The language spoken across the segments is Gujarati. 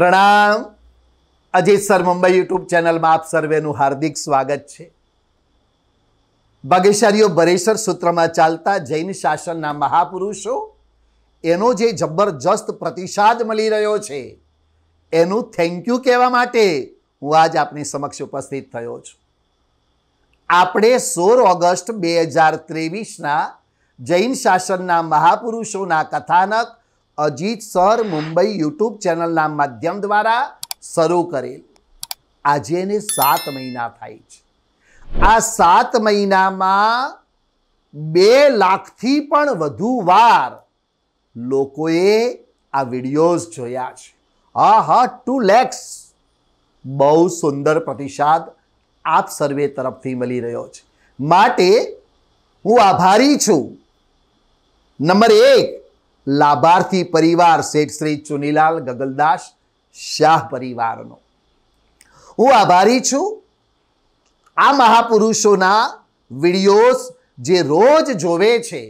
પ્રણામ અજય સર મુંબઈ યુટ્યુબ ચેનલમાં આપ સર્વેનું હાર્દિક સ્વાગત છે ભાગ્યશાળીઓ ભરેસર સૂત્રમાં ચાલતા જૈન શાસનના મહાપુરુષો એનો જે જબરજસ્ત પ્રતિસાદ મળી રહ્યો છે એનું થેન્ક યુ કહેવા માટે હું આજ આપની સમક્ષ ઉપસ્થિત થયો છું આપણે સોળ ઓગસ્ટ બે હજાર ત્રેવીસના જૈન શાસનના મહાપુરુષોના કથાનક અજીત સર મુંબઈ યુટ્યુબ ચેનલના માધ્યમ દ્વારા શરૂ કરેલ આજે એને સાત મહિના થાય છે આ સાત મહિનામાં બે લાખથી પણ વધુ વાર લોકોએ આ વિડીયોઝ જોયા છે હા હા ટુ લેક્સ બહુ સુંદર પ્રતિસાદ આપ સર્વે તરફથી મળી રહ્યો છે માટે હું આભારી છું નંબર એક લાભાર્થી પરિવાર શેઠ શ્રી ચુનીલાલ ગગલદાસ શાહ પરિવારનો હું આભારી છું આ મહાપુરુષોના વિડીયોઝ જે રોજ જોવે છે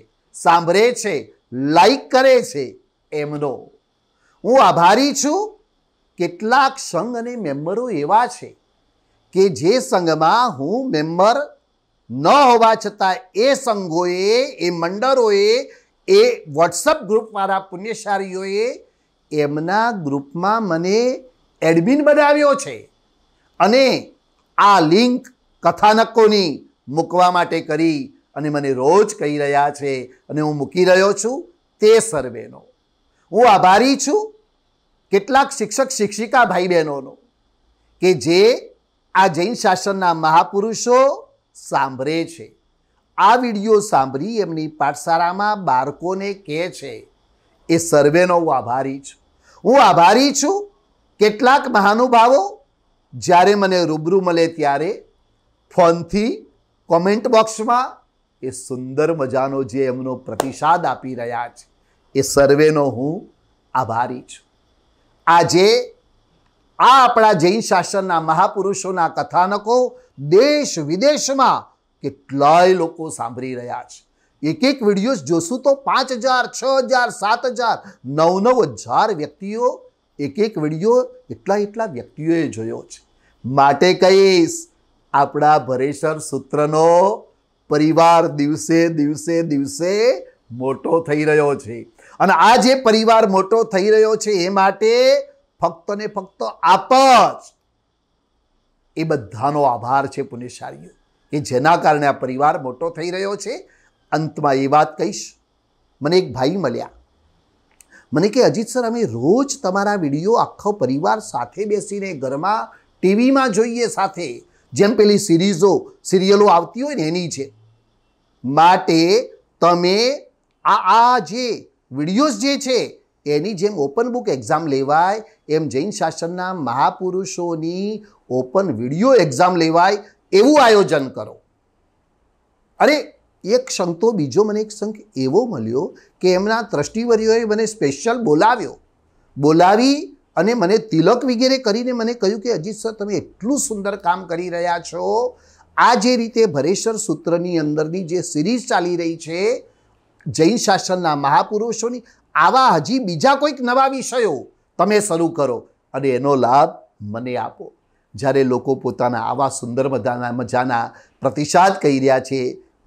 સાંભળે છે લાઈક કરે છે એમનો હું આભારી છું કેટલાક સંઘ અને મેમ્બરો એવા છે કે જે સંઘમાં હું મેમ્બર ન હોવા છતાં એ સંઘોએ એ મંડળોએ એ વોટ્સઅપ ગ્રુપ મારા પુણ્યશાળીઓએ એમના ગ્રુપમાં મને એડમિન બનાવ્યો છે અને આ લિંક કથાનકોની મૂકવા માટે કરી અને મને રોજ કહી રહ્યા છે અને હું મૂકી રહ્યો છું તે સર્વેનો હું આભારી છું કેટલાક શિક્ષક શિક્ષિકા ભાઈ બહેનોનો કે જે આ જૈન શાસનના મહાપુરુષો સાંભળે છે આ વિડીયો સાંભળી એમની પાઠશાળામાં બાળકોને કહે છે એ સર્વેનો હું આભારી છું હું આભારી છું કેટલાક મહાનુભાવો જ્યારે મને રૂબરૂ મળે ત્યારે ફોનથી કોમેન્ટ બોક્સમાં એ સુંદર મજાનો જે એમનો પ્રતિસાદ આપી રહ્યા છે એ સર્વેનો હું આભારી છું આજે આ આપણા જૈન શાસનના મહાપુરુષોના કથાનકો દેશ વિદેશમાં એટલાય લોકો સાંભળી રહ્યા છે એક એક વીડિયો જોસુ તો 5000 6000 7000 9 9000 વ્યક્તિઓ એક એક વીડિયો એટલા એટલા વ્યક્તિઓ એ જોયો છે માટે કઈ આપડા ભરેસર સૂત્રનો પરિવાર દિવસે દિવસે દિવસે મોટો થઈ રહ્યો છે અને આ જે પરિવાર મોટો થઈ રહ્યો છે એ માટે ફક્ત ને ફક્ત આપજ એ બધાનો આભાર છે પુણેશાળી કે જેના કારણે આ પરિવાર મોટો થઈ રહ્યો છે અંતમાં એ વાત કહીશ મને એક ભાઈ મળ્યા મને કે અજીત સર અમે રોજ તમારા વિડીયો આખો પરિવાર સાથે બેસીને ઘરમાં ટીવીમાં જોઈએ સાથે જેમ પેલી સિરીઝો સિરિયલો આવતી હોય ને એની છે માટે તમે આ આ જે વિડીયોઝ જે છે એની જેમ ઓપન બુક એક્ઝામ લેવાય એમ જૈન શાસનના મહાપુરુષોની ઓપન વિડીયો એક્ઝામ લેવાય એવું આયોજન કરો અરે એક સંઘ તો બીજો મને એક સંઘ એવો મળ્યો કે એમના ત્રષ્ટિવરીઓએ મને સ્પેશિયલ બોલાવ્યો બોલાવી અને મને તિલક વગેરે કરીને મને કહ્યું કે અજીત સર તમે એટલું સુંદર કામ કરી રહ્યા છો આ જે રીતે ભરેશ્વર સૂત્રની અંદરની જે સિરીઝ ચાલી રહી છે જૈન શાસનના મહાપુરુષોની આવા હજી બીજા કોઈક નવા વિષયો તમે શરૂ કરો અને એનો લાભ મને આપો જ્યારે લોકો પોતાના આવા સુંદર મજાના મજાના પ્રતિસાદ કહી રહ્યા છે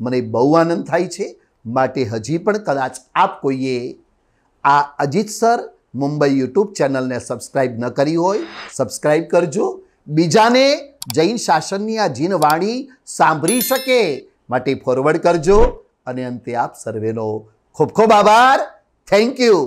મને બહુ આનંદ થાય છે માટે હજી પણ કદાચ આપ કોઈએ આ અજીત સર મુંબઈ યુટ્યુબ ચેનલને સબસ્ક્રાઈબ ન કરી હોય સબસ્ક્રાઈબ કરજો બીજાને જૈન શાસનની આ જીન વાણી સાંભળી શકે માટે ફોરવર્ડ કરજો અને અંતે આપ સર્વેનો ખૂબ ખૂબ આભાર થેન્ક યુ